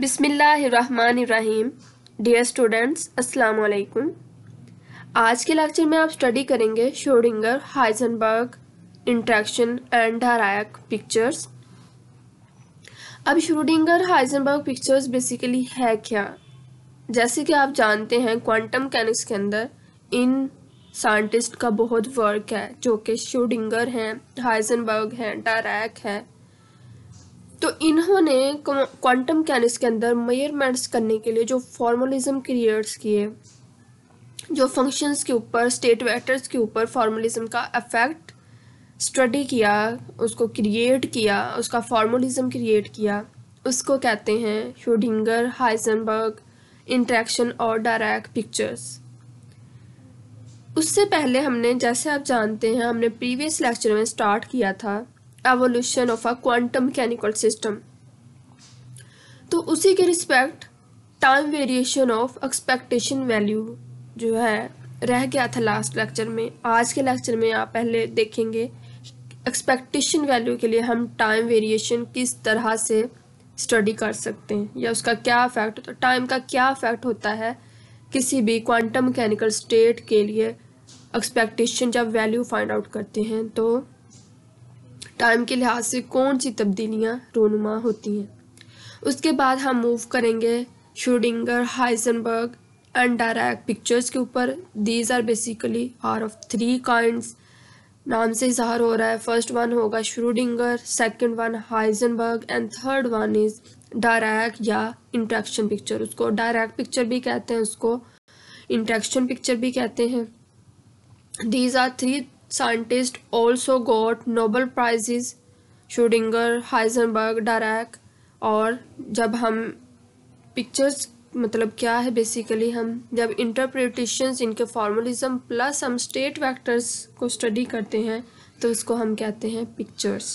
बिसमीम dear students अस्सलाम वालेकुम आज के लेक्चर में आप स्टडी करेंगे Schrodinger Heisenberg interaction and Dirac pictures अब शोडिंगर हाइजनबर्ग पिक्चर्स बेसिकली है क्या जैसे कि आप जानते हैं क्वांटम मैकेनिक्स के अंदर इन साइंटिस्ट का बहुत वर्क है जो कि शोडिंगर हैं हाइजनबर्ग हैं डारैक है तो इन्होंने क्वांटम कैनिस के अंदर मेयरमेंट्स करने के लिए जो फॉर्मलिज्म क्रिएट्स किए जो फंक्शंस के ऊपर स्टेट वेक्टर्स के ऊपर फॉर्मलिज्म का अफेक्ट स्टडी किया उसको क्रिएट किया उसका फॉर्मलिज्म क्रिएट किया उसको कहते हैं शूडिंगर हाइजनबर्ग इंट्रैक्शन और डायरेक्ट पिक्चर्स उससे पहले हमने जैसे आप जानते हैं हमने प्रीवियस लेक्चर में स्टार्ट किया था evolution of a quantum mechanical system तो उसी के respect time variation of expectation value जो है रह गया था लास्ट लेक्चर में आज के लेक्चर में आप पहले देखेंगे एक्सपेक्टेशन वैल्यू के लिए हम टाइम वेरिएशन किस तरह से स्टडी कर सकते हैं या उसका क्या इफेक्ट होता है टाइम का क्या इफेक्ट होता है किसी भी क्वांटम मैकेनिकल स्टेट के लिए एक्सपेक्टेशन जब वैल्यू फाइंड आउट करते हैं तो टाइम के लिहाज से कौन सी तब्दीलियाँ रोनुमा होती हैं उसके बाद हम मूव करेंगे Schrodinger Heisenberg and direct pictures के ऊपर these are basically are of three kinds नाम से इजहार हो रहा है फर्स्ट वन होगा Schrodinger second one Heisenberg and third one is direct या इंट्रैक्शन पिक्चर उसको डायरेक्ट पिक्चर भी कहते हैं उसको इंट्रैक्शन पिक्चर भी कहते हैं these are three scientists also got Nobel Prizes Schrodinger Heisenberg Dirac और जब हम पिक्चर्स मतलब क्या है बेसिकली हम जब इंटरप्रिटेशंस इनके फॉर्मलिज्म प्लस हम स्टेट वैक्टर्स को स्टडी करते हैं तो उसको हम कहते हैं पिक्चर्स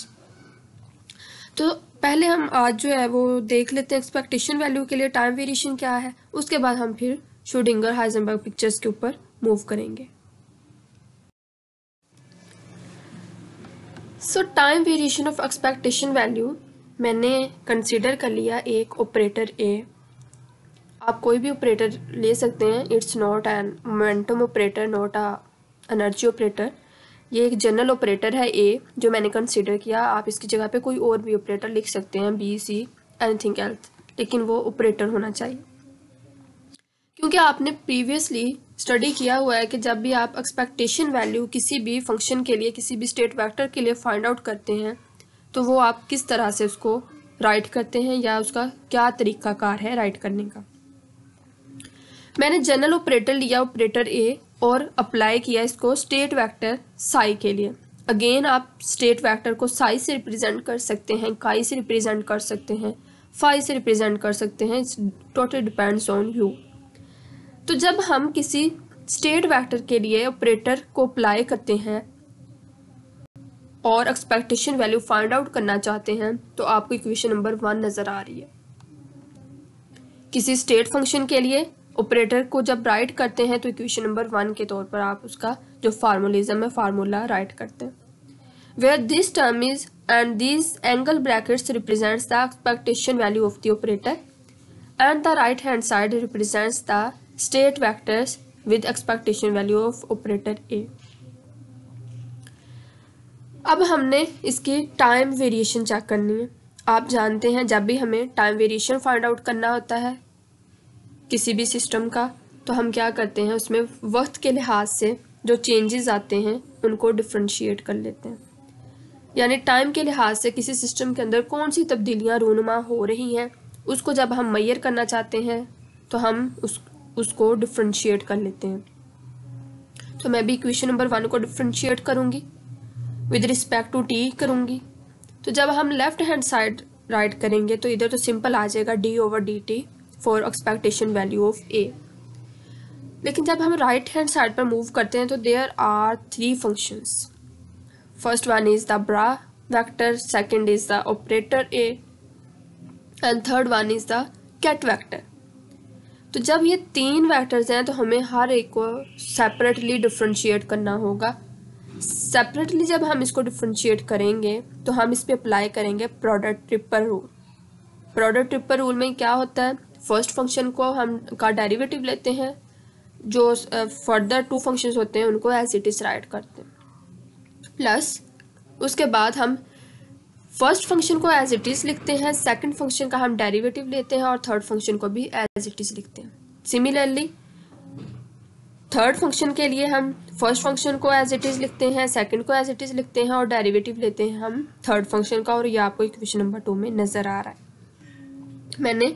तो पहले हम आज जो है वो देख लेते हैं एक्सपेक्टेशन वैल्यू के लिए टाइम वेरिएशन क्या है उसके बाद हम फिर शोडिंगर हाइजनबर्ग पिक्चर्स के ऊपर मूव करेंगे so time variation of expectation value मैंने कंसिडर कर लिया एक ऑपरेटर ए आप कोई भी ऑपरेटर ले सकते हैं it's not an momentum operator not a energy operator ये एक जनरल ऑपरेटर है ए जो मैंने कंसिडर किया आप इसकी जगह पे कोई और भी ऑपरेटर लिख सकते हैं बी सी एनीथिंग एल्थ लेकिन वो ऑपरेटर होना चाहिए क्योंकि आपने प्रीवियसली स्टडी किया हुआ है कि जब भी आप एक्सपेक्टेशन वैल्यू किसी भी फंक्शन के लिए किसी भी स्टेट वेक्टर के लिए फाइंड आउट करते हैं तो वो आप किस तरह से उसको राइट करते हैं या उसका क्या तरीकाकार है राइट करने का मैंने जनरल ऑपरेटर लिया ऑपरेटर ए और अप्लाई किया इसको स्टेट वैक्टर साई के लिए अगेन आप स्टेट वैक्टर को साई से रिप्रेजेंट कर सकते हैं काई से रिप्रेजेंट कर सकते हैं फाई से रिप्रेजेंट कर सकते हैं it's total depends on you तो जब हम किसी स्टेट वेक्टर के लिए ऑपरेटर को अप्लाई करते हैं और एक्सपेक्टेशन वैल्यू फाइंड आउट करना चाहते हैं तो आपको इक्वेशन नंबर वन नज़र आ रही है किसी स्टेट फंक्शन के लिए ऑपरेटर को जब राइट करते हैं तो इक्वेशन नंबर वन के तौर पर आप उसका जो फार्मोलिज्म है फार्मूला राइट करते हैं where this term is and this angle brackets represents the expectation value of the operator and the right hand side represents the state vectors with expectation value of operator a अब हमने इसकी time variation check करनी है आप जानते हैं जब भी हमें टाइम वेरिएशन फाइंड आउट करना होता है किसी भी सिस्टम का तो हम क्या करते हैं उसमें वक्त के लिहाज से जो चेंजेस आते हैं उनको डिफ्रेंशिएट कर लेते हैं यानी टाइम के लिहाज से किसी सिस्टम के अंदर कौन सी तब्दीलियाँ रूनुमा हो रही हैं उसको जब हम मैयर करना चाहते हैं तो हम उस उसको डिफ्रेंशिएट कर लेते हैं तो मैं भी इक्वेशन नंबर वन को डिफ्रेंशिएट करूंगी विद रिस्पेक्ट टू टी करूंगी तो जब हम लेफ्ट हैंड साइड राइट करेंगे तो इधर तो सिंपल आ जाएगा d over d t for expectation value of A लेकिन जब हम राइट हैंड साइड पर मूव करते हैं तो there are three functions first one is the bra vector second is the operator A and third one is the ket vector तो जब ये तीन वैक्टर्स हैं तो हमें हर एक को सेपरेटली डिफ्रेंशिएट करना होगा सेपरेटली जब हम इसको डिफ्रेंशिएट करेंगे तो हम इस पर अप्लाई करेंगे product triple rule product triple rule में क्या होता है फर्स्ट फंक्शन को हम का डेरिवेटिव लेते हैं जो फर्दर टू फंक्शंस होते हैं उनको एज इट इज़ राइट करते हैं प्लस उसके बाद हम फर्स्ट फंक्शन को एज इट इज लिखते हैं सेकंड फंक्शन का हम डेरिवेटिव लेते हैं और थर्ड फंक्शन को भी एज इट इज लिखते हैं सिमिलरली थर्ड फंक्शन के लिए हम फर्स्ट फंक्शन को एज इट इज लिखते हैं सेकंड को एज इट इज लिखते हैं और डेरिवेटिव लेते हैं हम थर्ड फंक्शन का और ये आपको इक्वेशन नंबर टू में नजर आ रहा है मैंने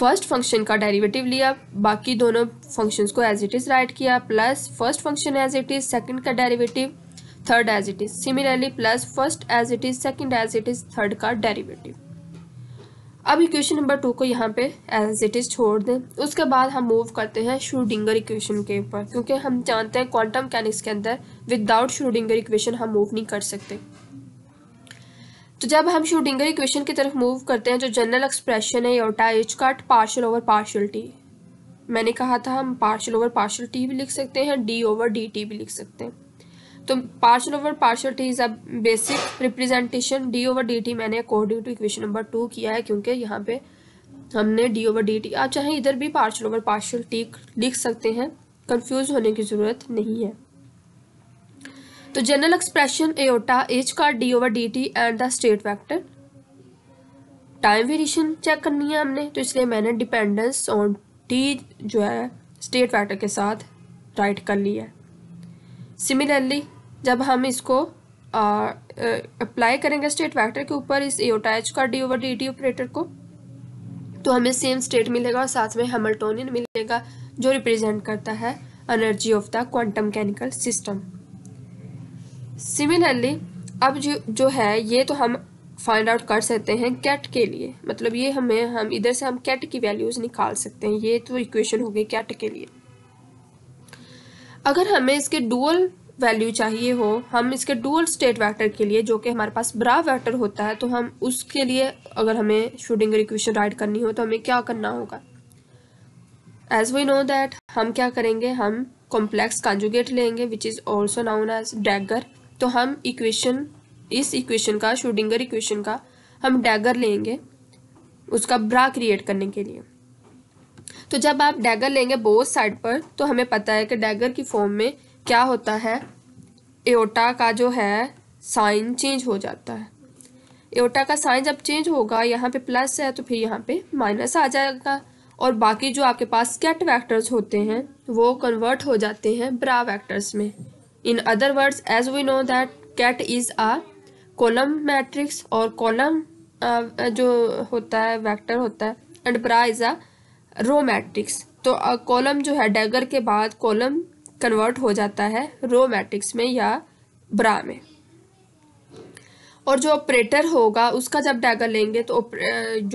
फर्स्ट फंक्शन का डेरिवेटिव लिया बाकी दोनों फंक्शंस को एज इट इज राइट किया plus first function as it is second का derivative third as it is similarly plus first as it is second as it is third का derivative अब equation number two को यहाँ पे as it is छोड़ दें उसके बाद हम मूव करते हैं शूडिंगर इक्वेशन के ऊपर क्योंकि हम जानते हैं क्वांटम मैकेनिक्स के अंदर विदाउट शूडिंगर इक्वेशन हम मूव नहीं कर सकते तो जब हम शूडिंगर इक्वेशन की तरफ मूव करते हैं जो जनरल एक्सप्रेशन है iota h cut partial over partial t मैंने कहा था हम पार्शल ओवर पार्शल टी भी लिख सकते हैं डी ओवर डी टी भी लिख सकते हैं तो partial over partial t is a basic representation d over d t मैंने according to equation number two किया है क्योंकि यहाँ पे हमने डी ओवर डी टी आप चाहे इधर भी पार्शल ओवर पार्शल टी लिख सकते हैं कंफ्यूज होने की ज़रूरत नहीं है तो जनरल एक्सप्रेशन एओटा एच का d over d t and the state vector time variation check करनी है हमने तो इसलिए मैंने डिपेंडेंस ऑन टी जो है स्टेट वैक्टर के साथ राइट कर लिया है सिमिलरली जब हम इसको अप्लाई करेंगे स्टेट वेक्टर के ऊपर इस एओटाइच का डी ओवर डी ऑपरेटर को तो हमें सेम स्टेट मिलेगा और साथ में हेमल्टोनियन मिलेगा जो रिप्रेजेंट करता है energy of the quantum mechanical system similarly अब जो जो है ये तो हम फाइंड आउट कर सकते हैं कैट के लिए मतलब ये हमें हम इधर से हम कैट की वैल्यूज़ निकाल सकते हैं ये तो इक्वेशन हो गई कैट के लिए अगर हमें इसके डुअल वैल्यू चाहिए हो हम इसके डुअल स्टेट वेक्टर के लिए जो कि हमारे पास ब्रा वेक्टर होता है तो हम उसके लिए अगर हमें शूडिंग इक्वेशन राइट करनी हो तो हमें क्या करना होगा एज वी नो दैट हम क्या करेंगे हम कॉम्प्लेक्स कॉन्जुगेट लेंगे which is also known as dagger तो हम इक्वेशन इस इक्वेशन का शूडिंगर इक्वेशन का हम डैगर लेंगे उसका ब्रा क्रिएट करने के लिए तो जब आप डैगर लेंगे बोथ साइड पर तो हमें पता है कि डैगर की फॉर्म में क्या होता है एओटा का जो है साइन चेंज हो जाता है एओटा का साइन जब चेंज होगा यहाँ पे प्लस है तो फिर यहाँ पे माइनस आ जाएगा और बाकी जो आपके पास कैट वैक्टर्स होते हैं वो कन्वर्ट हो जाते हैं ब्रा वैक्टर्स में in other words as we know that ket is a column matrix और कॉलम जो होता है वेक्टर होता है and bra is a row matrix तो कॉलम जो है डैगर के बाद कॉलम कन्वर्ट हो जाता है रो मैट्रिक्स में या ब्रा में और जो ऑपरेटर होगा उसका जब डैगर लेंगे तो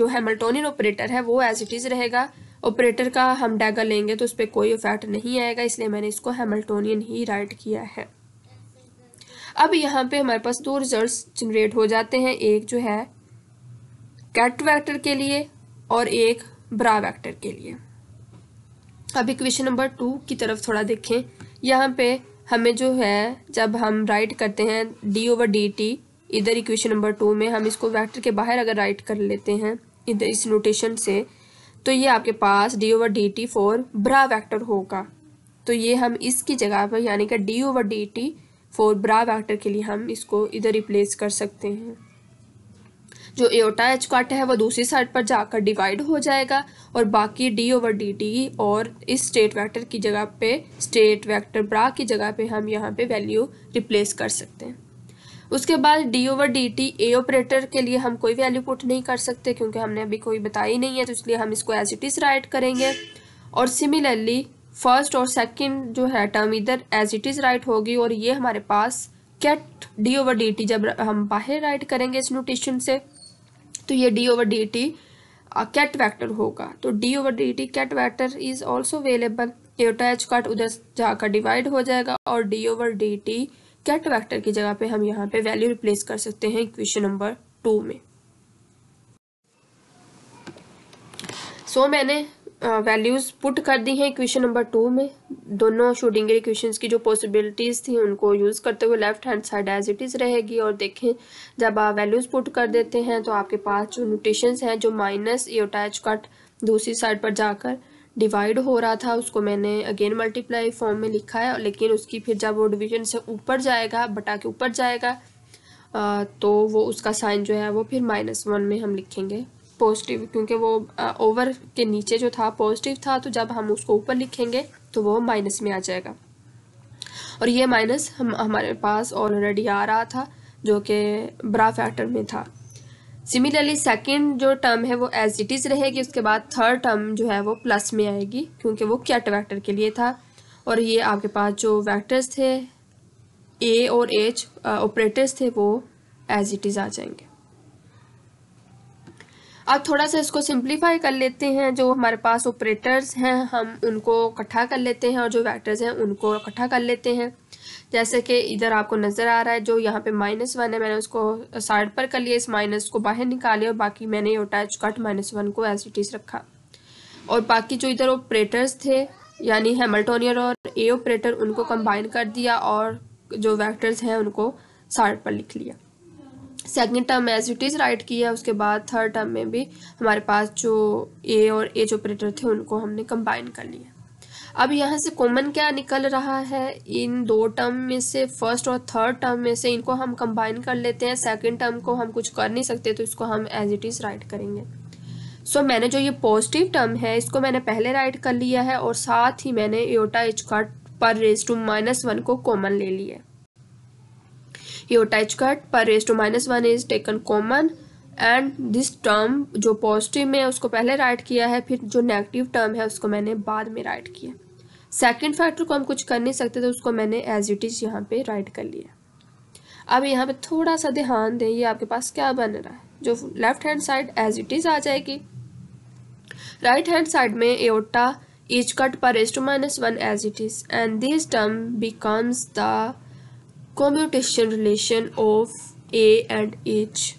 जो हेमल्टोनियन ऑपरेटर है वो एज इट इज़ रहेगा ऑपरेटर का हम डैगर लेंगे तो उस पर कोई इफेक्ट नहीं आएगा इसलिए मैंने इसको हेमल्टोनियन ही राइट किया है अब यहाँ पे हमारे पास दो रिजल्ट्स जनरेट हो जाते हैं एक जो है कैट वैक्टर के लिए और एक ब्रा वैक्टर के लिए अब इक्वेशन नंबर टू की तरफ थोड़ा देखें यहाँ पे हमें जो है जब हम राइट करते हैं डी ओवर डी टी इधर इक्वेशन नंबर टू में हम इसको वेक्टर के बाहर अगर राइट कर लेते हैं इधर इस नोटेशन से तो ये आपके पास d over d t for bra vector होगा तो ये हम इसकी जगह पर यानी कि d over d t for bra vector के लिए हम इसको इधर रिप्लेस कर सकते हैं जो एओटा एच कट है वो दूसरी साइड पर जाकर डिवाइड हो जाएगा और बाकी डी ओवर डी टी और इस स्टेट वैक्टर की जगह पे स्टेट वैक्टर ब्रा की जगह पे हम यहाँ पे वैल्यू रिप्लेस कर सकते हैं उसके बाद d over d t A operator के लिए हम कोई वैल्यू पुट नहीं कर सकते क्योंकि हमने अभी कोई बताई नहीं है तो इसलिए हम इसको एज इट इज़ राइट करेंगे और सिमिलरली फर्स्ट और सेकंड जो है टर्म इधर एज इट इज़ राइट होगी और ये हमारे पास ket d over d t जब हम बाहर राइट करेंगे इस नोटेशन से तो ये d over d t ket vector होगा तो d over d t ket vector is also available डेटा एच कट उधर जाकर डिवाइड हो जाएगा और d over d t ket vector की जगह पे हम यहाँ पे वैल्यू रिप्लेस कर सकते हैं क्वेश्चन नंबर टू में सो so, मैंने वैल्यूज़ पुट कर दी हैं इक्वेशन नंबर टू में दोनों शूडिंगर इक्वेशंस की जो पॉसिबिलिटीज़ थी उनको यूज़ करते हुए left hand side as it is रहेगी और देखें जब आप वैल्यूज़ पुट कर देते हैं तो आपके पास जो नोटेशंस हैं जो माइनस एच कट दूसरी साइड पर जाकर डिवाइड हो रहा था उसको मैंने अगेन मल्टीप्लाई फॉर्म में लिखा है लेकिन उसकी फिर जब वो डिविजन से ऊपर जाएगा बटा के ऊपर जाएगा तो वो उसका साइन जो है वो फिर माइनस वन में हम लिखेंगे पॉजिटिव क्योंकि वो ओवर के नीचे जो था पॉजिटिव था तो जब हम उसको ऊपर लिखेंगे तो वो माइनस में आ जाएगा और ये माइनस हम हमारे पास ऑलरेडी आ रहा था जो कि ब्रा फैक्टर में था सिमिलरली सेकेंड जो टर्म है वो एज इट इज़ रहेगी उसके बाद थर्ड टर्म जो है वो प्लस में आएगी क्योंकि वो कैट वैक्टर के लिए था और ये आपके पास जो वैक्टर्स थे ए और एच ऑपरेटर्स थे वो एज इट इज़ आ जाएंगे अब थोड़ा सा इसको सिंप्लीफाई कर लेते हैं जो हमारे पास ऑपरेटर्स हैं हम उनको इकट्ठा कर लेते हैं और जो वैक्टर्स हैं उनको इकट्ठा कर लेते हैं जैसे कि इधर आपको नज़र आ रहा है जो यहाँ पे माइनस वन है मैंने उसको साइड पर कर लिया इस माइनस को बाहर निकाले और बाकी मैंने अटैच कट माइनस वन को एस इट इज़ रखा और बाकी जो इधर ऑपरेटर्स थे यानी हेमल्टोनियर और ए ऑपरेटर उनको कंबाइन कर दिया और जो वैक्टर्स हैं उनको साइड पर लिख लिया second term as it is write किया उसके बाद थर्ड टर्म में भी हमारे पास जो ए और एज ऑपरेटर थे उनको हमने कंबाइन कर लिया अब यहाँ से कॉमन क्या निकल रहा है इन दो टर्म में से फर्स्ट और थर्ड टर्म में से इनको हम कंबाइन कर लेते हैं सेकेंड टर्म को हम कुछ कर नहीं सकते तो इसको हम एज इट इज़ राइट करेंगे सो so, मैंने जो ये पॉजिटिव टर्म है इसको मैंने पहले राइट कर लिया है और साथ ही मैंने एटा एच कट पर रेज टू माइनस वन को कॉमन ले लिया योर टच कट पर raise to minus one is taken common and this term जो पॉजिटिव में उसको पहले राइट किया है फिर जो नेगेटिव टर्म है उसको मैंने बाद में राइट किया सेकेंड फैक्टर को हम कुछ कर नहीं सकते तो उसको मैंने एज इट इज़ यहाँ पे राइट कर लिया अब यहाँ पे थोड़ा सा ध्यान दें ये आपके पास क्या बन रहा है जो left hand side as it is आ जाएगी राइट हैंड साइड में एओटा इज कट पर एज to minus one as it is and this term becomes the commutation relation of A and H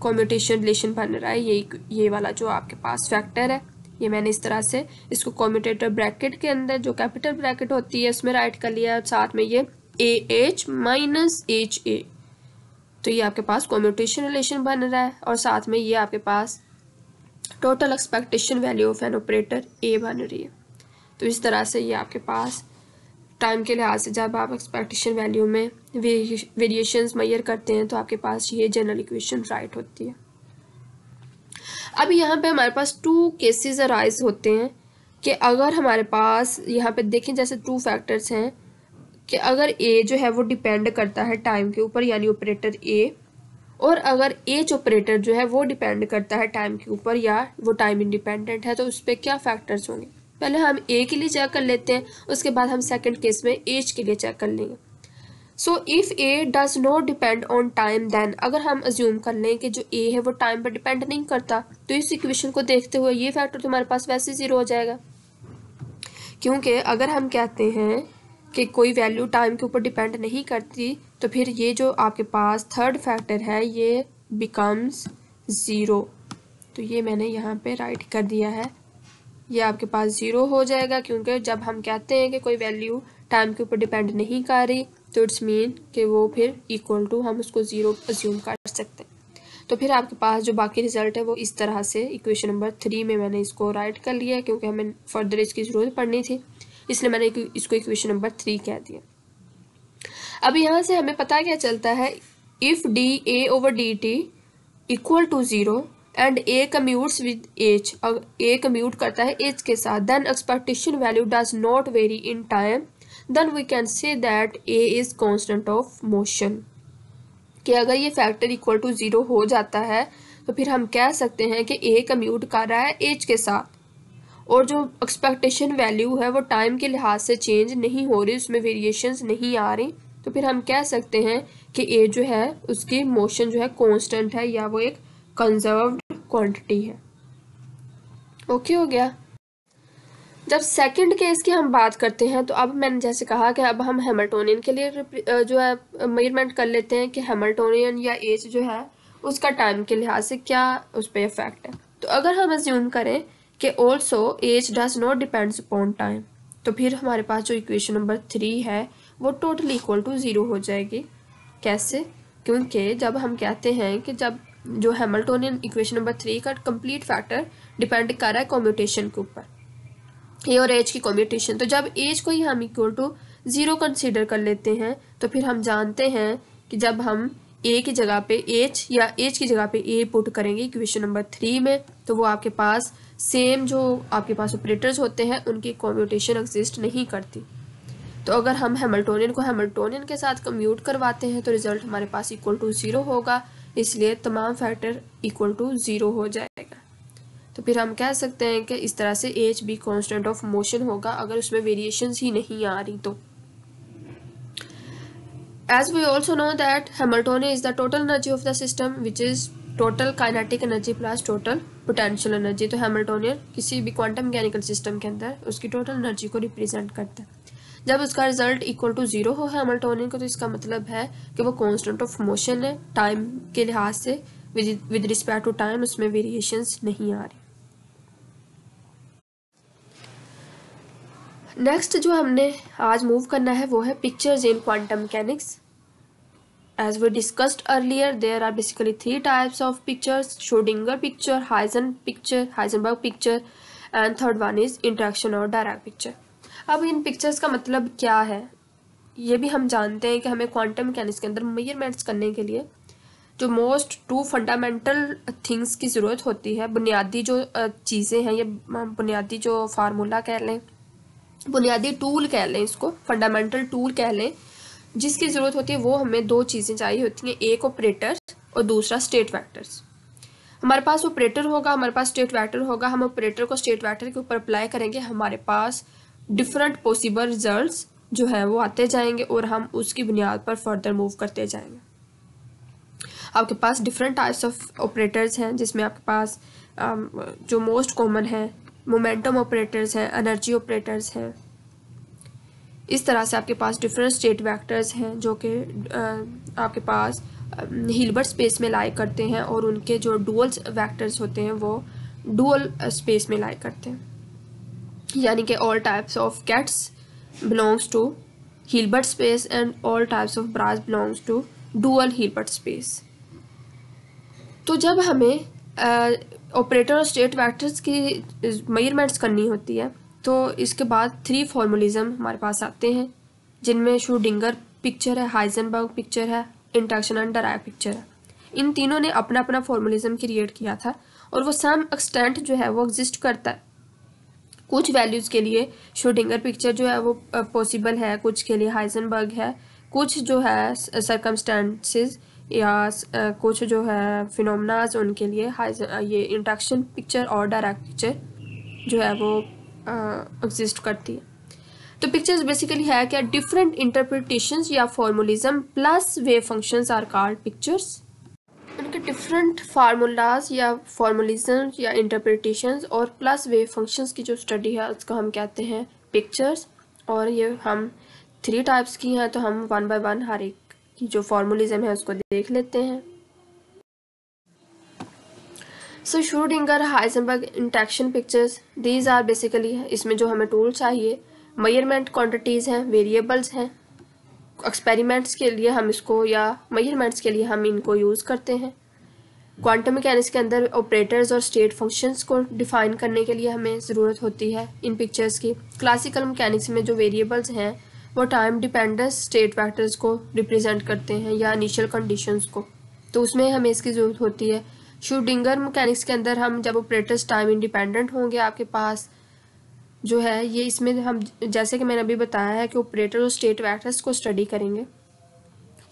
commutation relation बन रहा है ये ये वाला जो आपके पास फैक्टर है ये मैंने इस तरह से इसको कॉम्यूटेटर ब्रैकेट के अंदर जो कैपिटल ब्रैकेट होती है उसमें राइट कर लिया और साथ में ये A H minus H A तो ये आपके पास कॉम्यूटेशन रिलेशन बन रहा है और साथ में ये आपके पास total expectation value of an operator A बन रही है तो इस तरह से ये आपके पास टाइम के लिहाज से जब आप एक्सपेक्टेशन वैल्यू में वेरिएशंस मैयर करते हैं तो आपके पास ये जनरल इक्वेशन राइट होती है अब यहाँ पे हमारे पास टू केसेस अराइज होते हैं कि अगर हमारे पास यहाँ पे देखें जैसे टू फैक्टर्स हैं कि अगर ए जो है वो डिपेंड करता है टाइम के ऊपर यानी ऑपरेटर ए और अगर एच ऑपरेटर जो है वो डिपेंड करता है टाइम के ऊपर या वो टाइम इंडिपेंडेंट है तो उस पर क्या फैक्टर्स होंगे पहले हम ए के लिए चेक कर लेते हैं उसके बाद हम सेकेंड केस में एज के लिए चेक कर लेंगे so if A does not depend on time then अगर हम अज्यूम कर लें कि जो ए है वो टाइम पर डिपेंड नहीं करता तो इस इक्वेशन को देखते हुए ये फैक्टर तुम्हारे पास वैसे ज़ीरो हो जाएगा क्योंकि अगर हम कहते हैं कि कोई वैल्यू टाइम के ऊपर डिपेंड नहीं करती तो फिर ये जो आपके पास थर्ड फैक्टर है ये बिकम्स ज़ीरो तो ये मैंने यहाँ पे राइट कर दिया है ये आपके पास ज़ीरो हो जाएगा क्योंकि जब हम कहते हैं कि कोई वैल्यू टाइम के ऊपर डिपेंड नहीं कर रही तो इट्स मीन कि वो फिर इक्वल टू हम उसको ज़ीरो अज्यूम कर सकते हैं तो फिर आपके पास जो बाकी रिजल्ट है वो इस तरह से इक्वेशन नंबर थ्री में मैंने इसको राइट कर लिया क्योंकि हमें फर्दर इसकी ज़रूरत पड़नी थी इसलिए मैंने इसको इक्वेशन नंबर थ्री कह दिया अब यहाँ से हमें पता क्या चलता है if d A over d t equal to zero and A commutes with H और ए कम्यूट करता है एज के साथ then expectation value does not vary in time then we can say that A is constant of motion कि अगर ये factor equal to zero हो जाता है तो फिर हम कह सकते हैं कि ए कम्यूट कर रहा है एज के साथ और जो एक्सपेक्टेशन वैल्यू है वो टाइम के लिहाज से चेंज नहीं हो रही उसमें वेरिएशंस नहीं आ रही तो फिर हम कह सकते हैं कि ए जो है उसकी मोशन जो है कांस्टेंट है या वो एक कंजर्व क्वांटिटी है ओके हो गया जब सेकंड केस की हम बात करते हैं तो अब मैंने जैसे कहा कि अब हम हेमल्टोनियन के लिए जो है मेजरमेंट कर लेते हैं कि हेमल्टोनियन या एज जो है उसका टाइम के लिहाज से क्या उस पर इफेक्ट है तो अगर हम एज्यूम करें कि also H does not depends upon time तो फिर हमारे पास जो इक्वेशन नंबर थ्री है वो टोटली इक्वल टू ज़ीरो हो जाएगी कैसे क्योंकि जब हम कहते हैं कि जब जो हेमल्टोनियन इक्वेशन नंबर थ्री का कंप्लीट फैक्टर डिपेंड कर रहा है कॉम्यूटेशन के ऊपर ए और एज की कॉम्यूटेशन तो जब एज को ही हम इक्वल टू ज़ीरो कंसिडर कर लेते हैं तो फिर हम जानते हैं कि जब हम ए की जगह पे एच या एच की जगह पे ए पुट करेंगे इक्वेशन नंबर थ्री में तो वो आपके पास सेम जो आपके पास ऑपरेटर्स होते हैं उनकी कॉम्यूटेशन एग्जिस्ट नहीं करती तो अगर हम हेमल्टोनियन को हेमल्टोनियन के साथ कम्यूट करवाते हैं तो रिजल्ट हमारे पास इक्वल टू ज़ीरो होगा इसलिए तमाम फैक्टर इक्वल टू ज़ीरो हो जाएगा तो फिर हम कह सकते हैं कि इस तरह से एच भी कॉन्स्टेंट ऑफ मोशन होगा अगर उसमें वेरिएशन ही नहीं आ रही तो as we also know that Hamiltonian is the total energy of the system which is total kinetic energy plus total potential energy तो हेमल्टोनियन किसी भी क्वांटम मैकेनिकल सिस्टम के अंदर उसकी टोटल एनर्जी को रिप्रेजेंट करता है जब उसका रिजल्ट इक्वल टू जीरो हो हेमल्टोनियन का तो इसका मतलब है कि वो कॉन्स्टेंट ऑफ मोशन है टाइम के लिहाज से विद रिस्पेक्ट टू टाइम उसमें वेरिएशन नहीं आ रही नेक्स्ट जो हमने आज मूव करना है वो है pictures in quantum mechanics as we discussed earlier there are basically three types of pictures Schrodinger picture Heisen picture Heisenberg picture and third one is interaction और डायरेक्ट पिक्चर अब इन पिक्चर्स का मतलब क्या है ये भी हम जानते हैं कि हमें क्वांटम मैकेनिक्स के अंदर मेजरमेंट्स करने के लिए जो मोस्ट टू फंडामेंटल थिंग्स की ज़रूरत होती है बुनियादी जो चीज़ें हैं ये बुनियादी जो फार्मूला कह लें बुनियादी टूल कह लें इसको फंडामेंटल टूल कह लें जिसकी ज़रूरत होती है वो हमें दो चीज़ें चाहिए होती हैं एक ऑपरेटर्स और दूसरा स्टेट वैक्टर्स हमारे पास ऑपरेटर होगा हमारे पास स्टेट वैक्टर होगा हम ऑपरेटर को स्टेट वैक्टर के ऊपर अप्लाई करेंगे हमारे पास डिफरेंट पॉसिबल रिजल्ट जो है वो आते जाएंगे और हम उसकी बुनियाद पर फर्दर मूव करते जाएंगे आपके पास डिफरेंट टाइप्स ऑफ ऑपरेटर्स हैं जिसमें आपके पास um, जो मोस्ट कॉमन है मोमेंटम ऑपरेटर्स हैं एनर्जी ऑपरेटर्स हैं इस तरह से आपके पास डिफरेंट स्टेट वैक्टर्स हैं जो कि uh, आपके पास हिलबर्ट um, स्पेस में लाए करते हैं और उनके जो डुअल वैक्टर्स होते हैं वो डुअल स्पेस में लाए करते हैं यानी कि all types of kets belongs to Hilbert space and all types of bras belongs to dual Hilbert space तो जब हमें ऑपरेटर और स्टेट वैक्टर्स की मेयरमेंट्स करनी होती है तो इसके बाद थ्री फॉर्मोलिज्म हमारे पास आते हैं जिनमें शूडिंगर पिक्चर है हाइजनबर्ग पिक्चर है इंटक्शन एंड डराइव पिक्चर है इन तीनों ने अपना अपना फॉर्मोलिज्म क्रिएट किया था और वो सम एक्सटेंट जो है वो एग्जिस्ट करता है कुछ वैल्यूज़ के लिए शूटिंगर पिक्चर जो है वो पॉसिबल है कुछ के लिए हाइजनबर्ग है कुछ जो है सरकमस्टेंसेस या कुछ जो है फिनोमनाज उनके लिए ये इंट्रैक्शन पिक्चर और डायरेक्ट पिक्चर जो है वो एग्जिस्ट करती है तो पिक्चर्स बेसिकली है क्या डिफरेंट इंटरप्रिटेशंस या formalism plus wave functions are card pictures different formulas या फॉर्मुलिज्म या इंटरप्रिटेशंस और प्लस वे फंक्शंस की जो स्टडी है उसको हम कहते हैं पिक्चर्स और ये हम थ्री टाइप्स की हैं तो हम वन बाय वन हर एक की जो फार्मोलिज्म है उसको देख लेते हैं so Schrodinger Heisenberg interaction pictures these are basically इसमें जो हमें टूल चाहिए मयरमेंट क्वान्टिटीज़ हैं वेरिएबल्स हैं एक्सपेरिमेंट्स के लिए हम इसको या मयरमेंट्स के लिए हम इनको यूज़ करते हैं क्वांटम मैकेनिक्स के अंदर ऑपरेटर्स और स्टेट फंक्शंस को डिफाइन करने के लिए हमें ज़रूरत होती है इन पिक्चर्स की क्लासिकल मैकेनिक्स में जो वेरिएबल्स हैं वो टाइम डिपेंडेंस स्टेट फैक्टर्स को रिप्रेजेंट करते हैं या इनिशियल कंडीशंस को तो उसमें हमें इसकी ज़रूरत होती है शूडिंगर मैकेनिक्स के अंदर हम जब ऑपरेटर्स टाइम इंडिपेंडेंट होंगे आपके पास जो है ये इसमें हम जैसे कि मैंने अभी बताया है कि ऑपरेटर और स्टेट फैक्टर्स को स्टडी करेंगे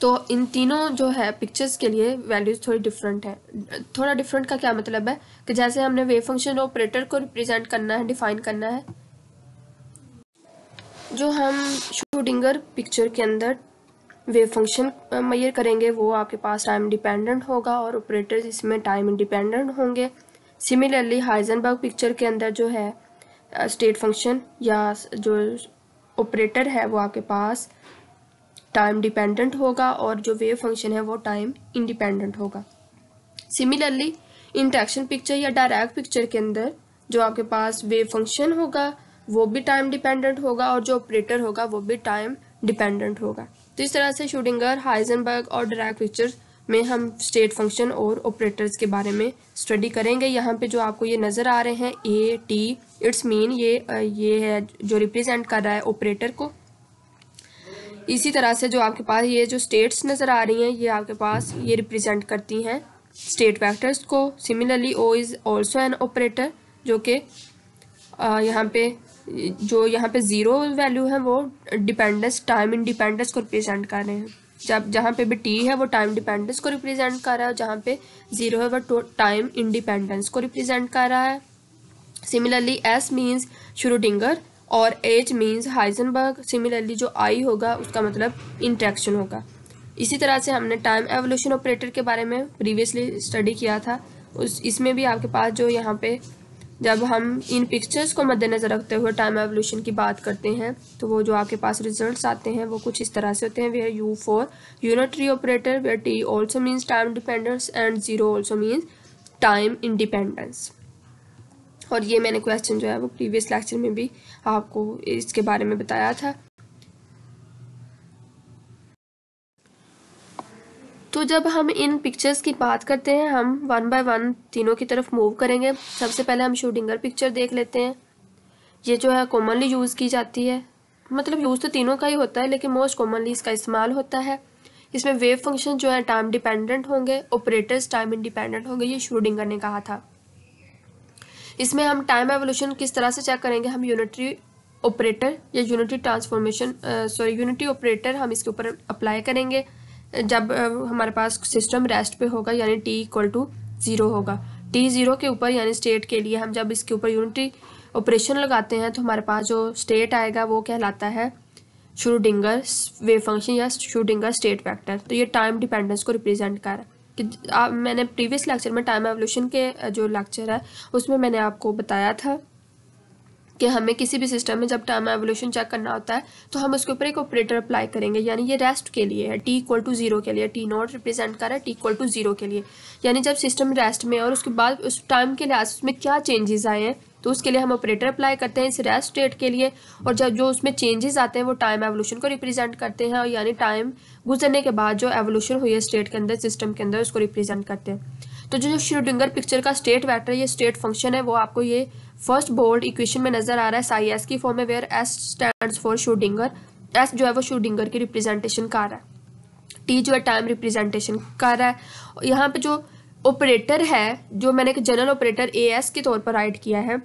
तो इन तीनों जो है पिक्चर्स के लिए वैल्यूज थोड़ी डिफरेंट है थोड़ा डिफरेंट का क्या मतलब है कि जैसे हमने वेव फंक्शन ऑपरेटर को रिप्रेजेंट करना है डिफाइन करना है जो हम शूटिंगर पिक्चर के अंदर वेव फंक्शन मैयर करेंगे वो आपके पास टाइम डिपेंडेंट होगा और ऑपरेटर इसमें टाइम इंडिपेंडेंट होंगे सिमिलरली हाइजनबर्ग पिक्चर के अंदर जो है स्टेट फंक्शन या जो ऑपरेटर है वो आपके पास टाइम डिपेंडेंट होगा और जो वेव फंक्शन है वो टाइम इंडिपेंडेंट होगा सिमिलरली इंटरेक्शन पिक्चर या डायरेक्ट पिक्चर के अंदर जो आपके पास वेव फंक्शन होगा वो भी टाइम डिपेंडेंट होगा और जो ऑपरेटर होगा वो भी टाइम डिपेंडेंट होगा तो इस तरह से शूटिंगर हाइजनबर्ग और डायरेक्ट पिक्चर में हम स्टेट फंक्शन और ऑपरेटर्स के बारे में स्टडी करेंगे यहाँ पे जो आपको ये नज़र आ रहे हैं ए टी इट्स मीन ये ये है जो रिप्रेजेंट कर रहा है ऑपरेटर को इसी तरह से जो आपके पास ये जो स्टेट्स नज़र आ रही हैं ये आपके पास ये रिप्रेजेंट करती हैं स्टेट वैक्टर्स को similarly O is also an operator जो कि यहाँ पे जो यहाँ पे ज़ीरो वैल्यू है वो डिपेंडेंस टाइम इंडिपेंडेंस को रिप्रेजेंट कर रहे हैं जब जहाँ पे भी टी है वो टाइम डिपेंडेंस को रिप्रेजेंट कर रहा है जहाँ पे ज़ीरो है वो टाइम इंडिपेंडेंस को रिप्रेजेंट कर रहा है सिमिलरली एस मीन्स डिंगर और एच मीन्स हाइजनबर्ग सिमिलरली जो आई होगा उसका मतलब इंट्रैक्शन होगा इसी तरह से हमने टाइम एवोल्यूशन ऑपरेटर के बारे में प्रीवियसली स्टडी किया था उस इसमें भी आपके पास जो यहाँ पे जब हम इन पिक्चर्स को मद्देनज़र रखते हुए टाइम एवोल्यूशन की बात करते हैं तो वो जो आपके पास रिजल्ट्स आते हैं वो कुछ इस तरह से होते हैं where U for unitary operator where T also means time dependence and zero also means time independence और ये मैंने क्वेश्चन जो है वो प्रीवियस लेक्चर में भी आपको इसके बारे में बताया था तो जब हम इन पिक्चर्स की बात करते हैं हम वन बाय वन तीनों की तरफ मूव करेंगे सबसे पहले हम शूडिंगर पिक्चर देख लेते हैं ये जो है कॉमनली यूज़ की जाती है मतलब यूज़ तो तीनों का ही होता है लेकिन मोस्ट कॉमनली इसका इस्तेमाल होता है इसमें वेव फंक्शन जो है टाइम डिपेंडेंट होंगे ऑपरेटर्स टाइम इंडिपेंडेंट होंगे ये शूडिंगर ने कहा था इसमें हम टाइम एवोल्यूशन किस तरह से चेक करेंगे हम यूनिटरी ऑपरेटर या unity transformation sorry unity operator हम इसके ऊपर अप्लाई करेंगे जब uh, हमारे पास सिस्टम रेस्ट पे होगा यानी टी इक्वल टू ज़ीरो होगा टी ज़ीरो के ऊपर यानी स्टेट के लिए हम जब इसके ऊपर यूनिटी ऑपरेशन लगाते हैं तो हमारे पास जो स्टेट आएगा वो कहलाता है शुरू डिंगर वेव फंक्शन या डिंगर स्टेट फैक्टर तो ये टाइम डिपेंडेंस को रिप्रेजेंट कर कि आ, मैंने प्रीवियस लेक्चर में टाइम एवोल्यूशन के जो लेक्चर है उसमें मैंने आपको बताया था कि हमें किसी भी सिस्टम में जब टाइम एवोल्यूशन चेक करना होता है तो हम उसके ऊपर एक ऑपरेटर अप्लाई करेंगे यानी ये रेस्ट के लिए है टी इक्वल टू जीरो के लिए टी नॉट रिप्रेजेंट कर रहा है टी इक्वल टू जीरो के लिए यानी जब सिस्टम रेस्ट में और उसके बाद उस टाइम के लिहाज उसमें क्या चेंजेस आए हैं तो उसके लिए हम ऑपरेटर अप्लाई करते हैं इस रेस्ट स्टेट के लिए और जब जो उसमें चेंजेस आते हैं वो टाइम एवोल्यूशन को रिप्रेजेंट करते हैं और यानी टाइम गुजरने के बाद जो एवोल्यूशन हुई है स्टेट के अंदर सिस्टम के अंदर उसको रिप्रेजेंट करते हैं तो जो श्रोडिंगर पिक्चर का स्टेट वैक्टर ये स्टेट फंक्शन है वो आपको ये फर्स्ट बोल्ड इक्वेशन में नजर आ रहा है साई एस की फॉर्म में where S stand for Schrodinger S जो है वो शूडिंगर की रिप्रेजेंटेशन कर रहा है टी जो है टाइम रिप्रेजेंटेशन कर रहा है यहाँ पे जो ऑपरेटर है जो मैंने एक जनरल ऑपरेटर ए एस के तौर पर राइट किया है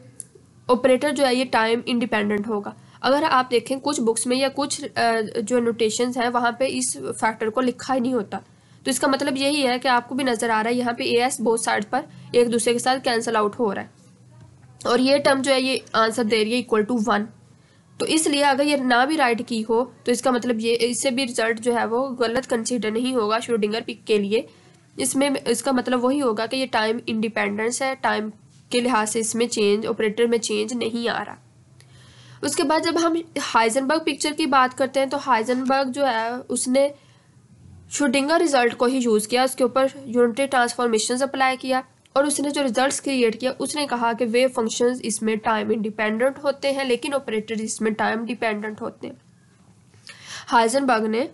ऑपरेटर जो है ये टाइम इंडिपेंडेंट होगा अगर आप देखें कुछ बुक्स में या कुछ जो नोटेशंस हैं वहाँ पे इस फैक्टर को लिखा ही नहीं होता तो इसका मतलब यही है कि आपको भी नज़र आ रहा है यहाँ पे ए एस बोथ साइड पर एक दूसरे के साथ कैंसिल आउट हो रहा है और ये टर्म जो है ये आंसर दे रही है इक्वल टू वन तो इसलिए अगर ये ना भी राइट की हो तो इसका मतलब ये इससे भी रिजल्ट जो है वो गलत कंसिडर नहीं होगा श्रोडिंगर पिक के लिए इसमें इसका मतलब वही होगा कि ये टाइम इंडिपेंडेंस है टाइम के लिहाज से इसमें चेंज ऑपरेटर में चेंज नहीं आ रहा उसके बाद जब हम हाइजनबर्ग पिक्चर की बात करते हैं तो हाइजनबर्ग जो है उसने शूटिंगा रिजल्ट को ही यूज़ किया उसके ऊपर यूनिटरी ट्रांसफॉर्मेशन अप्लाई किया और उसने जो रिजल्ट्स क्रिएट किया उसने कहा कि वे फंक्शंस इसमें टाइम इंडिपेंडेंट होते हैं लेकिन ऑपरेटर इसमें टाइम डिपेंडेंट होते हैं हाइजनबर्ग ने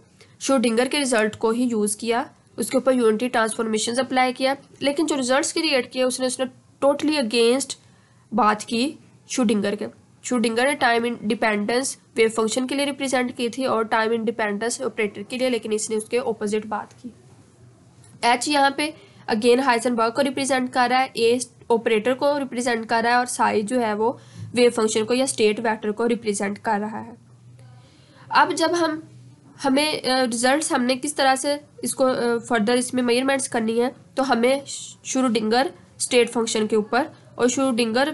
शूटिंगर के रिजल्ट को ही यूज़ किया उसके ऊपर यूनिटी ट्रांसफॉर्मेशन अप्लाई किया लेकिन जो रिजल्ट क्रिएट किए उसने उसने टोटली अगेंस्ट बात की शूडिंगर के शूडिंगर ने टाइम इंडिपेंडेंस वेव फंक्शन के लिए रिप्रेजेंट की थी और टाइम इंडिपेंडेंस ऑपरेटर के लिए लेकिन इसने उसके ऑपोजिट बात की एच यहाँ पे अगेन हाइसनबर्ग को रिप्रेजेंट कर रहा है ए ऑपरेटर को रिप्रेजेंट कर रहा है और साई जो है वो वेव फंक्शन को या स्टेट वैक्टर को रिप्रेजेंट कर रहा है अब जब हम हमें रिजल्ट्स हमने किस तरह से इसको फर्दर इसमें मेजरमेंट्स करनी है तो हमें शुरू डिंगर स्टेट फंक्शन के ऊपर और श्रोडिंगर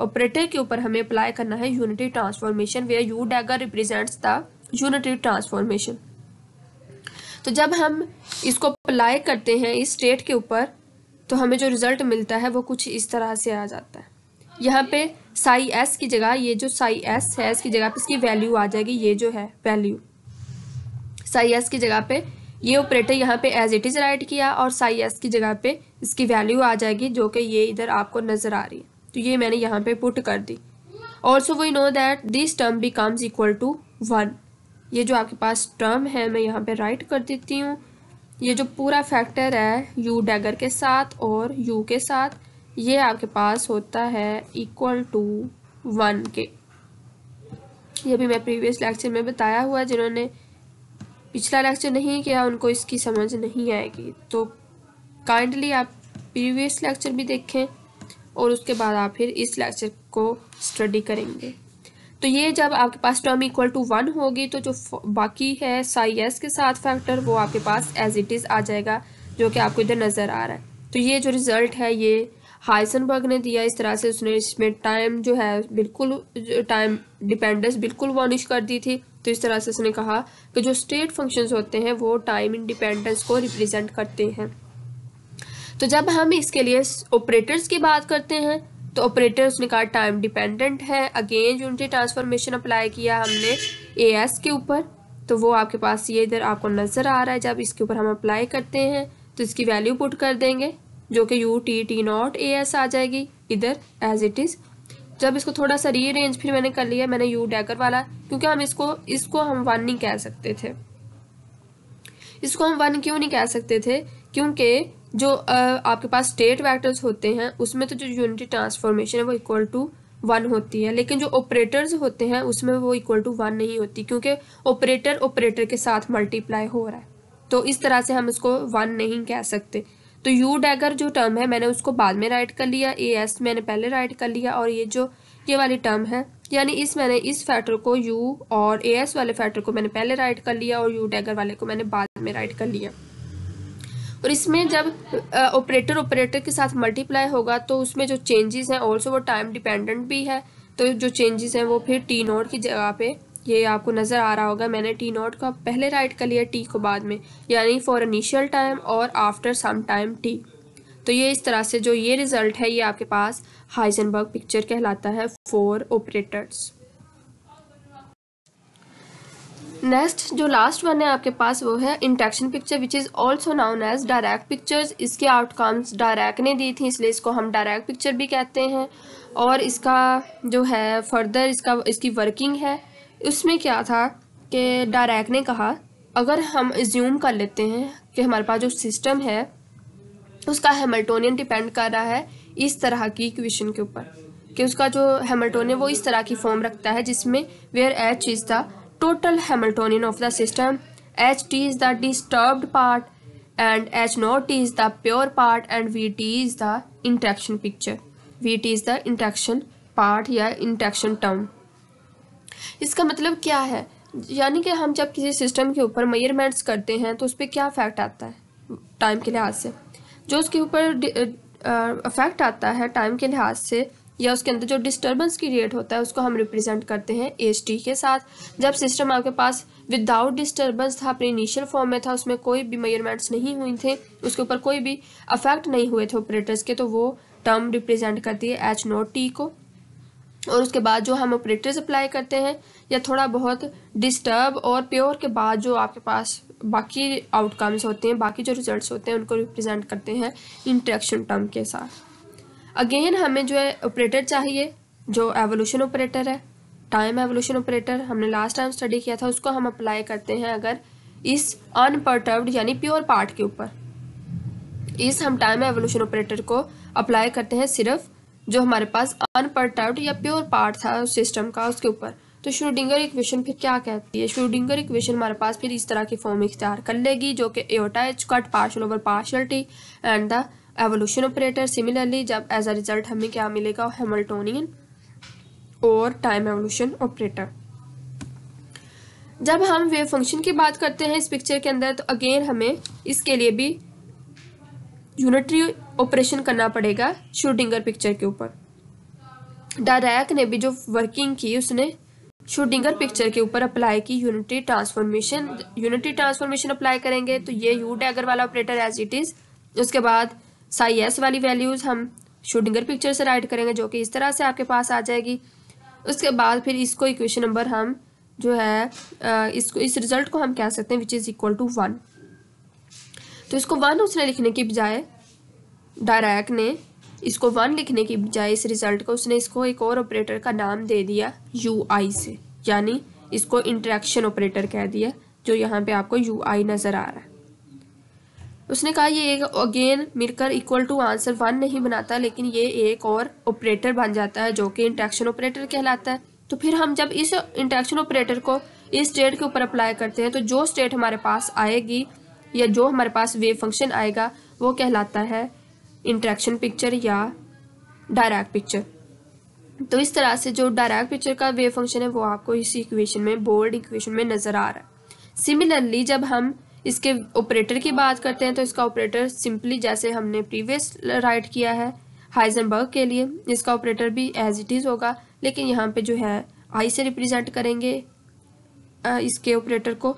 ऑपरेटर के ऊपर हमें अप्लाई करना है unity transformation where U dagger represents the unity transformation तो जब हम इसको अप्लाई करते हैं इस स्टेट के ऊपर तो हमें जो रिजल्ट मिलता है वो कुछ इस तरह से आ जाता है यहाँ पे साई एस की जगह ये जो साई एस है इसकी जगह पे इसकी वैल्यू आ जाएगी ये जो है वैल्यू साई एस की जगह पे ये ऑपरेटर यहाँ पे एज इट इज़ राइट किया और साई एस की जगह पे इसकी वैल्यू आ जाएगी जो कि ये इधर आपको नज़र आ रही है तो ये मैंने यहाँ पे पुट कर दी also we know that this term becomes equal to one ये जो आपके पास टर्म है मैं यहाँ पे राइट कर देती हूँ ये जो पूरा फैक्टर है यू डैगर के साथ और यू के साथ ये आपके पास होता है इक्वल टू वन के ये भी मैं प्रीवियस लेक्चर में बताया हुआ जिन्होंने पिछला लेक्चर नहीं किया उनको इसकी समझ नहीं आएगी तो काइंडली आप प्रीवियस लेक्चर भी देखें और उसके बाद आप फिर इस लेक्चर को स्टडी करेंगे तो ये जब आपके पास टर्म इक्वल टू वन होगी तो जो बाकी है साई एस के साथ फैक्टर वो आपके पास एज इट इज़ आ जाएगा जो कि आपको इधर नज़र आ रहा है तो ये जो रिज़ल्ट है ये हाइसनबर्ग ने दिया इस तरह से उसने इसमें टाइम जो है बिल्कुल टाइम डिपेंडेंस बिल्कुल वॉनिश कर दी थी तो इस तरह से उसने कहा कि जो स्टेट फंक्शंस होते हैं वो टाइम इंडिपेंडेंस को रिप्रेजेंट करते हैं तो जब हम इसके लिए ऑपरेटर्स की बात करते हैं तो ऑपरेटर उसने कहा टाइम डिपेंडेंट है अगेन यूनिटी ट्रांसफॉर्मेशन अप्लाई किया हमने ए एस के ऊपर तो वो आपके पास ये इधर आपको नज़र आ रहा है जब इसके ऊपर हम अप्लाई करते हैं तो इसकी वैल्यू पुट कर देंगे जो कि U T T not A S आ जाएगी इधर एज इट इज़ जब इसको थोड़ा सा रीअरेंज फिर मैंने कर लिया मैंने यू डैगर वाला क्योंकि हम इसको इसको हम वन नहीं कह सकते थे इसको हम वन क्यों नहीं कह सकते थे क्योंकि जो आपके पास स्टेट वैक्टर्स होते हैं उसमें तो जो यूनिटी ट्रांसफॉर्मेशन है वो इक्वल टू वन होती है लेकिन जो ऑपरेटर्स होते हैं उसमें वो इक्वल टू वन नहीं होती क्योंकि ऑपरेटर ऑपरेटर के साथ मल्टीप्लाई हो रहा है तो इस तरह से हम इसको वन नहीं कह सकते तो यू डैगर जो टर्म है मैंने उसको बाद में राइट कर लिया ए एस मैंने पहले राइट कर लिया और ये जो ये वाली टर्म है यानी इस मैंने इस फैक्टर को यू और ए एस वाले फैक्टर को मैंने पहले राइट कर लिया और यू डैगर वाले को मैंने बाद में राइट कर लिया और इसमें जब ऑपरेटर ऑपरेटर के साथ मल्टीप्लाई होगा तो उसमें जो चेंजेस हैं ऑल्सो वो टाइम डिपेंडेंट भी है तो जो चेंजेस हैं वो फिर टी नोट की जगह पे ये आपको नज़र आ रहा होगा मैंने टी नोट का पहले राइट कर लिया टी को बाद में यानी फॉर इनिशियल टाइम और आफ्टर सम टाइम टी तो ये इस तरह से जो ये रिज़ल्ट है ये आपके पास हाइजनबर्ग पिक्चर कहलाता है फॉर ऑपरेटर्स नेक्स्ट जो लास्ट वन है आपके पास वो है interaction picture which is also known as direct pictures इसके आउटकम्स डायरेक्ट ने दी थी इसलिए इसको हम डायरेक्ट पिक्चर भी कहते हैं और इसका जो है फर्दर इसका इसकी वर्किंग है उसमें क्या था कि डायरेक्ट ने कहा अगर हम ज्यूम कर लेते हैं कि हमारे पास जो सिस्टम है उसका हेमल्टोनियन डिपेंड कर रहा है इस तरह की इक्वेशन के ऊपर कि उसका जो हेमल्टोनियन वो इस तरह की फॉर्म रखता है जिसमें where H is the total Hamiltonian of the system. HT is the disturbed part and H0 is the pure part and VT is the interaction picture. VT is the interaction part या interaction term इसका मतलब क्या है यानी कि हम जब किसी सिस्टम के ऊपर मेयरमेंट्स करते हैं तो उस पर क्या इफेक्ट आता है टाइम के लिहाज से जो उसके ऊपर इफेक्ट आता है टाइम के लिहाज से या उसके अंदर जो डिस्टर्बेंस क्रिएट होता है उसको हम रिप्रेजेंट करते हैं एच टी के साथ जब सिस्टम आपके पास विदाउट डिस्टर्बेंस था अपने इनिशियल फॉर्म में था उसमें कोई भी मेयरमेंट्स नहीं हुई थे उसके ऊपर कोई भी अफेक्ट नहीं हुए थे ऑपरेटर्स के तो वो टर्म रिप्रेजेंट करती है एच नोट टी को और उसके बाद जो हम ऑपरेटर्स अप्लाई करते हैं या थोड़ा बहुत डिस्टर्ब और प्योर के बाद जो आपके पास बाकी आउटकम्स होते हैं बाकी जो रिजल्ट्स होते हैं उनको रिप्रेजेंट करते हैं इंट्रैक्शन टर्म के साथ अगेन हमें जो है ऑपरेटर चाहिए जो एवोल्यूशन ऑपरेटर है टाइम एवोल्यूशन ऑपरेटर हमने लास्ट टाइम स्टडी किया था उसको हम अप्लाई करते हैं अगर इस अनपर्टर्ब्ड यानी प्योर पार्ट के ऊपर इस हम टाइम एवोल्यूशन ऑपरेटर को अप्लाई करते हैं सिर्फ जो हमारे पास अनपर्टर्ब्ड या प्योर पार्ट था उस सिस्टम का उसके ऊपर तो श्रोडिंगर इक्वेशन फिर क्या कहती है श्रोडिंगर इक्वेशन हमारे पास फिर इस तरह की फॉर्म इख्तियार कर लेगी जो कि eta H cut partial over partial T and the evolution operator similarly जब एज अ रिजल्ट हमें क्या मिलेगा हेमल्टोनियन और टाइम एवोल्यूशन ऑपरेटर जब हम वेव फंक्शन की बात करते हैं इस पिक्चर के अंदर तो अगेन हमें इसके लिए भी यूनिटरी ऑपरेशन करना पड़ेगा शूटिंगर पिक्चर के ऊपर डायरेक्ट ने भी जो वर्किंग की उसने शूटिंगर पिक्चर के ऊपर अप्लाई की unitary transformation unitary transformation apply करेंगे तो ये यू डैगर वाला ऑपरेटर एज इट इज़ उसके बाद साई एस वाली वैल्यूज़ हम शूटिंगर पिक्चर से राइट करेंगे जो कि इस तरह से आपके पास आ जाएगी उसके बाद फिर इसको इक्वेशन नंबर हम जो है इसको इस रिजल्ट को हम कह सकते हैं which is equal to one तो इसको वन उसने लिखने की बजाय डायरेक्ट ने इसको वन लिखने की बजाय इस रिज़ल्ट को उसने इसको एक और ऑपरेटर का नाम दे दिया यू आई से यानी इसको इंट्रैक्शन ऑपरेटर कह दिया जो यहाँ पे आपको यू आई नज़र आ रहा है उसने कहा ये एक अगेन मिलकर इक्वल टू आंसर वन नहीं बनाता लेकिन ये एक और ऑपरेटर बन जाता है जो कि इंट्रैक्शन ऑपरेटर कहलाता है तो फिर हम जब इस इंट्रैक्शन ऑपरेटर को इस स्टेट के ऊपर अप्लाई करते हैं तो जो स्टेट हमारे पास आएगी या जो हमारे पास वेव फंक्शन आएगा वो कहलाता है इंट्रैक्शन पिक्चर या डायरेक्ट पिक्चर तो इस तरह से जो डायरेक्ट पिक्चर का वेव फंक्शन है वो आपको इस इक्वेशन में बोर्ड इक्वेशन में नज़र आ रहा है सिमिलरली जब हम इसके ऑपरेटर की बात करते हैं तो इसका ऑपरेटर सिंपली जैसे हमने प्रीवियस राइट किया है हाइजनबर्ग के लिए इसका ऑपरेटर भी एज इट इज़ होगा लेकिन यहाँ पे जो है आई से रिप्रेजेंट करेंगे इसके ऑपरेटर को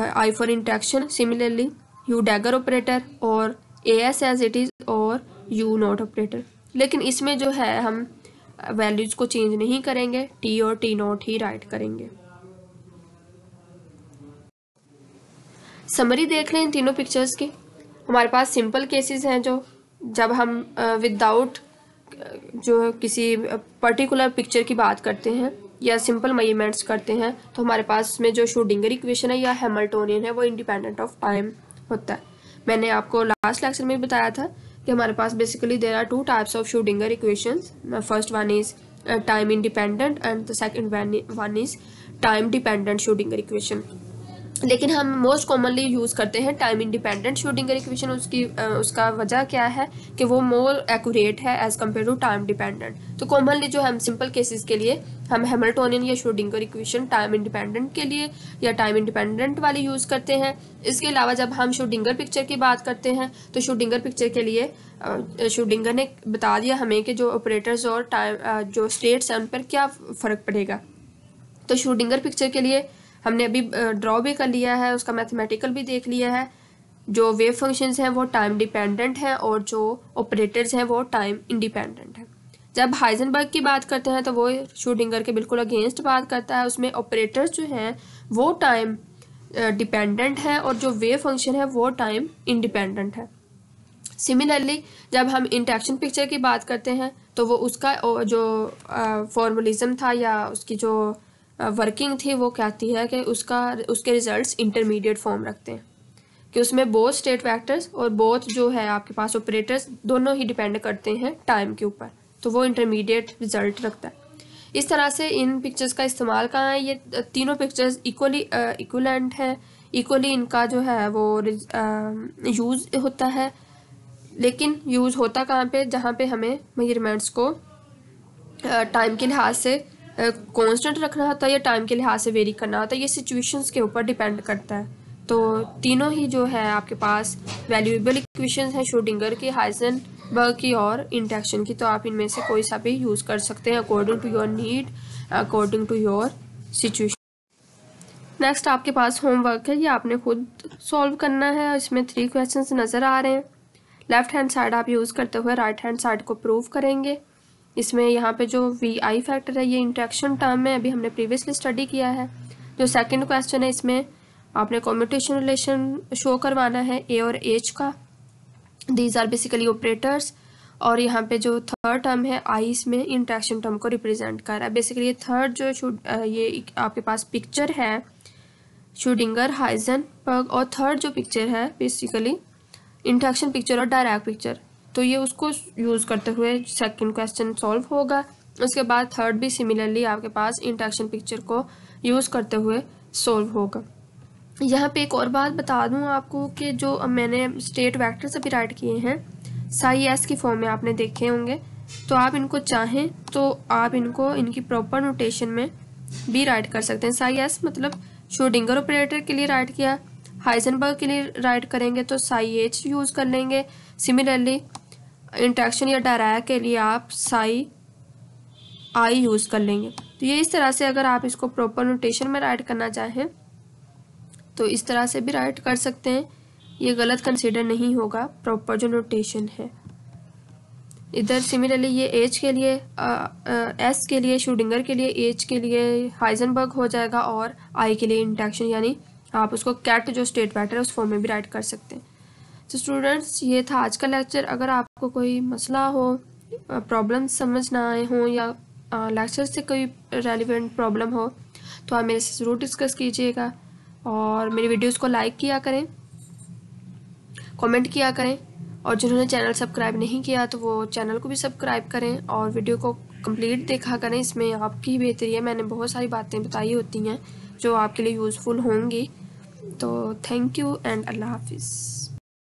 I for interaction similarly U dagger operator और A S as it is और यू नॉट ऑपरेटर लेकिन इसमें जो है हम वैल्यूज़ को चेंज नहीं करेंगे टी और टी नॉट ही राइट करेंगे समरी देख लें इन तीनों पिक्चर्स की हमारे पास सिंपल केसेस हैं जो जब हम विदाउट जो किसी पर्टिकुलर पिक्चर की बात करते हैं या सिंपल मयमेंट्स करते हैं तो हमारे पास में जो शूडिंगर इक्वेशन है या हेमल्टोनियन है वो इंडिपेंडेंट ऑफ टाइम होता है मैंने आपको लास्ट लेक्चर में बताया था कि हमारे पास basically there are two types of Schrodinger equations first one is time independent and the second one is time dependent Schrodinger equation लेकिन हम मोस्ट कॉमनली यूज़ करते हैं टाइम इंडिपेंडेंट शूटिंग इक्वेशन उसकी उसका वजह क्या है कि वो मोर एक्यूरेट है as compare to time dependent तो कॉमनली जो हम सिंपल केसेस के लिए हम हेमल्टोनियन या शूटिंग इक्वेशन टाइम इंडिपेंडेंट के लिए या टाइम इंडिपेंडेंट वाली यूज़ करते हैं इसके अलावा जब हम शूटिंगर पिक्चर की बात करते हैं तो शूटिंगर पिक्चर के लिए शूटिंगर ने बता दिया हमें कि जो ऑपरेटर्स और टाइम जो स्टेट्स हैं उन पर क्या फ़र्क पड़ेगा तो शूटिंगर पिक्चर के लिए हमने अभी ड्रॉ भी कर लिया है उसका मैथमेटिकल भी देख लिया है जो वेव फंक्शंस हैं वो टाइम डिपेंडेंट हैं और जो ऑपरेटर्स हैं वो टाइम इंडिपेंडेंट हैं जब हाइजनबर्ग की बात करते हैं तो वो शूटिंगर के बिल्कुल अगेंस्ट बात करता है उसमें ऑपरेटर्स जो हैं वो टाइम डिपेंडेंट हैं और जो वेव फंक्शन है वो टाइम इंडिपेंडेंट है सिमिलरली जब हम इंट्रैक्शन पिक्चर की बात करते हैं तो वो उसका जो फॉर्मलिज्म था या उसकी जो वर्किंग थी वो कहती है कि उसका उसके रिजल्ट्स इंटरमीडिएट फॉर्म रखते हैं कि उसमें बोथ स्टेट फैक्टर्स और बोथ जो है आपके पास ऑपरेटर्स दोनों ही डिपेंड करते हैं टाइम के ऊपर तो वो इंटरमीडिएट रिजल्ट रखता है इस तरह से इन पिक्चर्स का इस्तेमाल कहाँ है ये तीनों पिक्चर्स इक्वली इक्वलेंट हैं इक्वली इनका जो है वो यूज़ होता है लेकिन यूज़ होता कहाँ पे जहाँ पे हमें मेजरमेंट्स को टाइम के लिहाज से कांस्टेंट रखना होता है या टाइम के लिहाज से वेरी करना होता है ये सिचुएशंस के ऊपर डिपेंड करता है तो तीनों ही जो है आपके पास वैल्यूएबल इक्वेशंस हैं शोडिंगर की हाइजन बर्ग की और इंटेक्शन की तो आप इनमें से कोई सा भी यूज़ कर सकते हैं according to your need according to your situation next आपके पास होमवर्क है ये आपने खुद सॉल्व करना है और इसमें थ्री क्वेश्चन नज़र आ रहे हैं लेफ्ट हैंड साइड आप यूज़ करते हुए राइट हैंड साइड को प्रूव करेंगे इसमें यहाँ पे जो वी आई फैक्टर है ये इंट्रैक्शन टर्म है अभी हमने प्रीवियसली स्टडी किया है जो सेकंड क्वेश्चन है इसमें आपने कॉम्यूटेशन रिलेशन शो करवाना है ए और एच का दीज आर बेसिकली ऑपरेटर्स और यहाँ पे जो थर्ड टर्म है आई इसमें इंट्रैक्शन टर्म को रिप्रेजेंट कर रहा है बेसिकली थर्ड जो ये आपके पास पिक्चर है शूडिंगर हाइजन और थर्ड जो पिक्चर है बेसिकली इंट्रैक्शन पिक्चर और डायरेक्ट पिक्चर तो ये उसको यूज़ करते हुए सेकंड क्वेश्चन सॉल्व होगा उसके बाद थर्ड भी सिमिलरली आपके पास इंट्रैक्शन पिक्चर को यूज़ करते हुए सॉल्व होगा यहाँ पे एक और बात बता दूँ आपको कि जो मैंने स्टेट वैक्टर्स अभी राइट किए हैं साई एस की फॉर्म में आपने देखे होंगे तो आप इनको चाहें तो आप इनको इनकी प्रॉपर नोटेशन में भी राइट कर सकते हैं साई एस मतलब शोडिंगर ऑपरेटर के लिए राइट किया हाइजनबर्ग के लिए राइट करेंगे तो साई एच यूज़ कर लेंगे सिमिलरली इंट्रैक्शन या डराया के लिए आप साई आई यूज़ कर लेंगे तो ये इस तरह से अगर आप इसको प्रॉपर नोटेशन में राइट करना चाहें तो इस तरह से भी राइट कर सकते हैं ये गलत कंसिडर नहीं होगा प्रॉपर जो नोटेशन है इधर सिमिलरली ये एज के लिए एस के लिए शूडिंगर के लिए एज के लिए हाइजनबर्ग हो जाएगा और आई के लिए इंटैक्शन यानी आप उसको कैट जो स्टेट बैटर है उस फॉर्म में भी राइट कर सकते हैं तो स्टूडेंट्स ये था आज का लेक्चर अगर आपको कोई मसला हो प्रॉब्लम समझ ना आए हों या लेक्चर से कोई रेलिवेंट प्रॉब्लम हो तो आप मेरे से ज़रूर डिस्कस कीजिएगा और मेरी वीडियोस को लाइक किया करें कमेंट किया करें और जिन्होंने चैनल सब्सक्राइब नहीं किया तो वो चैनल को भी सब्सक्राइब करें और वीडियो को कंप्लीट देखा करें इसमें आपकी बेहतरी है मैंने बहुत सारी बातें बताई होती हैं जो आपके लिए यूज़फुल होंगी तो थैंक यू एंड अल्लाह हाफिज़